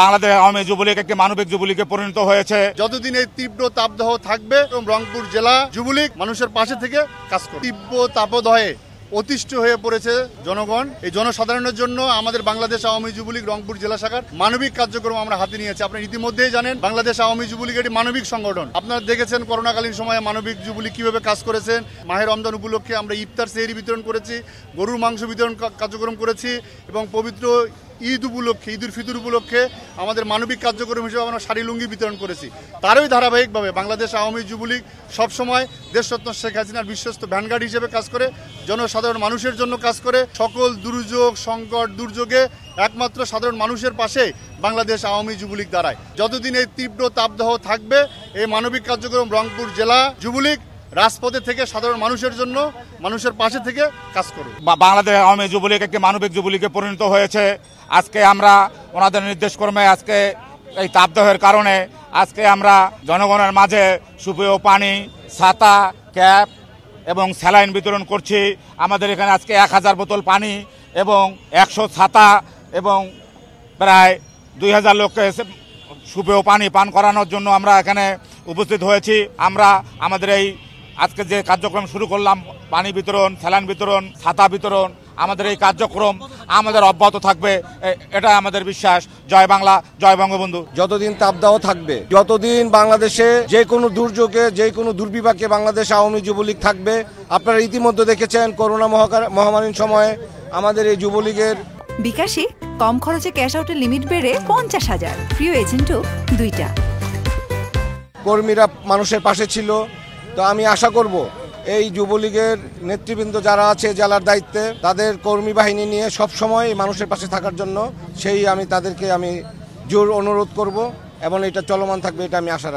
বাংলাদেশ আওয়ামী যুবলীগ একটি মানবিক যুবলীগে পরিণত হয়েছে যতদিন এই তীব্র তাপদাহ থাকবে এবং রংপুর জেলা যুবলীগ মানুষের পাশে থেকে কাজ করে তীব্র তাপদহে অতিষ্ঠ হয়ে পড়েছে জনগণ এই জনসাধারণের জন্য আমাদের বাংলাদেশ আওয়ামী যুবলীগ রংপুর জেলা শাখার মানবিক কার্যক্রম আমরা হাতে নিয়েছি আপনি ইতিমধ্যেই জানেন বাংলাদেশ আওয়ামী যুবলীগ একটি মানবিক সংগঠন আপনারা দেখেছেন করোনাকালীন সময়ে মানবিক যুবলীগ কিভাবে কাজ করেছেন মাহের রমজান উপলক্ষে আমরা ইফতার সেহরি বিতরণ করেছি গরুর মাংস বিতরণ কার্যক্রম করেছি এবং পবিত্র ঈদ উপলক্ষে ঈদুল ফিতর উপলক্ষে আমাদের মানবিক কার্যক্রম হিসেবে আমরা শাড়ি লুঙ্গি বিতরণ করেছি তারই ধারাবাহিকভাবে বাংলাদেশ আওয়ামী যুবলীগ সবসময় দেশরত্ন শেখ হাসিনার বিশ্বস্ত ভ্যানগার্ড হিসেবে কাজ করে জনসাধারণ মানুষের জন্য কাজ করে সকল দুর্যোগ সংকট দুর্যোগে একমাত্র সাধারণ মানুষের পাশে বাংলাদেশ আওয়ামী যুবলীগ দাঁড়ায় যতদিন এই তীব্র তাপদাহ থাকবে এই মানবিক কার্যক্রম রংপুর জেলা যুবলীগ রাজপথে থেকে সাধারণ মানুষের জন্য মানুষের পাশে থেকে কাজ করবে বাংলাদেশ আওয়ামী যুবলীগ একটি মানবিক যুবলীগে পরিণত হয়েছে আজকে আমরা ওনাদের কর্মে আজকে এই তাপদাহের কারণে আজকে আমরা জনগণের মাঝে সুপেয় পানি ছাতা ক্যাপ এবং স্যালাইন বিতরণ করছি আমাদের এখানে আজকে এক হাজার বোতল পানি এবং একশো ছাতা এবং প্রায় দুই হাজার লোককে সুপেয় পানি পান করানোর জন্য আমরা এখানে উপস্থিত হয়েছি আমরা আমাদের এই আজকে যে কার্যক্রম শুরু করলাম পানি বিতরণ স্যালান বিতরণ ছাতা বিতরণ আমাদের এই কার্যক্রম আমাদের অব্যাহত থাকবে এটা আমাদের বিশ্বাস জয় বাংলা জয় বঙ্গবন্ধু যতদিন তাপদাহ থাকবে যতদিন বাংলাদেশে যে কোনো দুর্যোগে যে কোনো দুর্বিপাকে বাংলাদেশ আওয়ামী যুবলীগ থাকবে আপনারা ইতিমধ্যে দেখেছেন করোনা মহামারীর সময়ে আমাদের এই যুবলীগের বিকাশে কম খরচে ক্যাশ আউটের লিমিট বেড়ে পঞ্চাশ হাজার প্রিয় এজেন্টও দুইটা কর্মীরা মানুষের পাশে ছিল তো আমি আশা করব এই যুবলীগের নেতৃবৃন্দ যারা আছে জেলার দায়িত্বে তাদের কর্মী বাহিনী নিয়ে সবসময় মানুষের পাশে থাকার জন্য সেই আমি তাদেরকে আমি জোর অনুরোধ করব এবং এটা চলমান থাকবে এটা আমি আশা